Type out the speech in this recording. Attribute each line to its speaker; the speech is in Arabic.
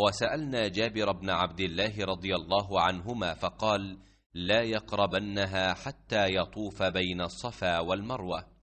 Speaker 1: وسألنا جابر بن عبد الله رضي الله عنهما فقال لا يقربنها حتى يطوف بين الصفا والمروه